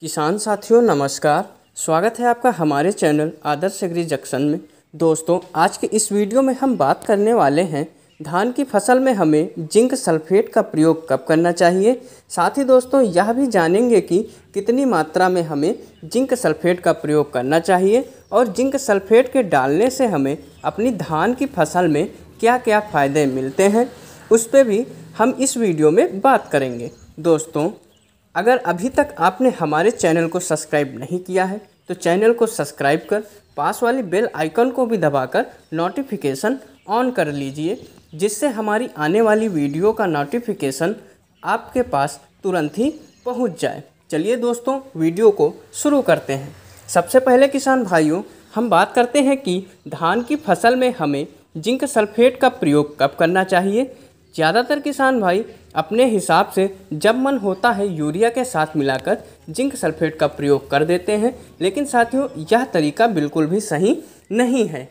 किसान साथियों नमस्कार स्वागत है आपका हमारे चैनल आदर्श एग्री जक्शन में दोस्तों आज के इस वीडियो में हम बात करने वाले हैं धान की फसल में हमें जिंक सल्फेट का प्रयोग कब करना चाहिए साथ ही दोस्तों यह भी जानेंगे कि कितनी मात्रा में हमें जिंक सल्फेट का प्रयोग करना चाहिए और जिंक सल्फेट के डालने से हमें अपनी धान की फसल में क्या क्या फ़ायदे मिलते हैं उस पर भी हम इस वीडियो में बात करेंगे दोस्तों अगर अभी तक आपने हमारे चैनल को सब्सक्राइब नहीं किया है तो चैनल को सब्सक्राइब कर पास वाली बेल आइकन को भी दबाकर नोटिफिकेशन ऑन कर लीजिए जिससे हमारी आने वाली वीडियो का नोटिफिकेशन आपके पास तुरंत ही पहुंच जाए चलिए दोस्तों वीडियो को शुरू करते हैं सबसे पहले किसान भाइयों हम बात करते हैं कि धान की फसल में हमें जिंक सल्फेट का प्रयोग कब करना चाहिए ज़्यादातर किसान भाई अपने हिसाब से जब मन होता है यूरिया के साथ मिलाकर जिंक सल्फेट का प्रयोग कर देते हैं लेकिन साथियों यह तरीका बिल्कुल भी सही नहीं है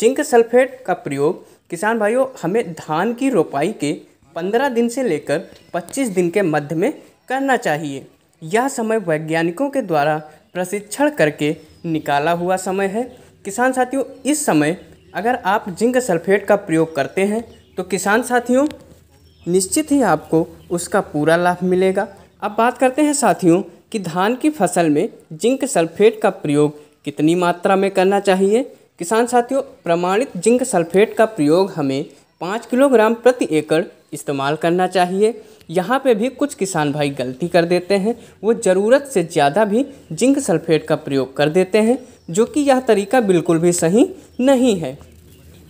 जिंक सल्फेट का प्रयोग किसान भाइयों हमें धान की रोपाई के 15 दिन से लेकर 25 दिन के मध्य में करना चाहिए यह समय वैज्ञानिकों के द्वारा प्रशिक्षण करके निकाला हुआ समय है किसान साथियों इस समय अगर आप जिंक सल्फेट का प्रयोग करते हैं तो किसान साथियों निश्चित ही आपको उसका पूरा लाभ मिलेगा अब बात करते हैं साथियों कि धान की फसल में जिंक सल्फेट का प्रयोग कितनी मात्रा में करना चाहिए किसान साथियों प्रमाणित जिंक सल्फेट का प्रयोग हमें पाँच किलोग्राम प्रति एकड़ इस्तेमाल करना चाहिए यहाँ पे भी कुछ किसान भाई गलती कर देते हैं वो ज़रूरत से ज़्यादा भी जिंक सल्फेट का प्रयोग कर देते हैं जो कि यह तरीका बिल्कुल भी सही नहीं है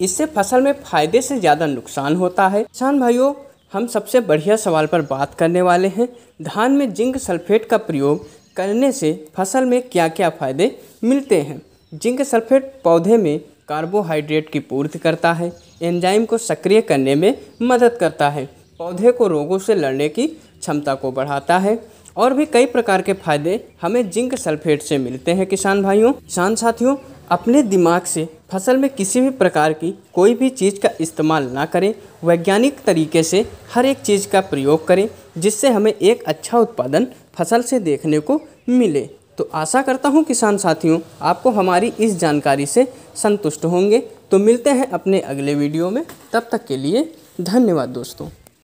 इससे फसल में फ़ायदे से ज़्यादा नुकसान होता है किसान भाइयों हम सबसे बढ़िया सवाल पर बात करने वाले हैं धान में जिंक सल्फेट का प्रयोग करने से फसल में क्या क्या फ़ायदे मिलते हैं जिंक सल्फेट पौधे में कार्बोहाइड्रेट की पूर्ति करता है एंजाइम को सक्रिय करने में मदद करता है पौधे को रोगों से लड़ने की क्षमता को बढ़ाता है और भी कई प्रकार के फायदे हमें जिंक सल्फेट से मिलते हैं किसान भाइयों किसान साथियों अपने दिमाग से फसल में किसी भी प्रकार की कोई भी चीज़ का इस्तेमाल ना करें वैज्ञानिक तरीके से हर एक चीज़ का प्रयोग करें जिससे हमें एक अच्छा उत्पादन फसल से देखने को मिले तो आशा करता हूँ किसान साथियों आपको हमारी इस जानकारी से संतुष्ट होंगे तो मिलते हैं अपने अगले वीडियो में तब तक के लिए धन्यवाद दोस्तों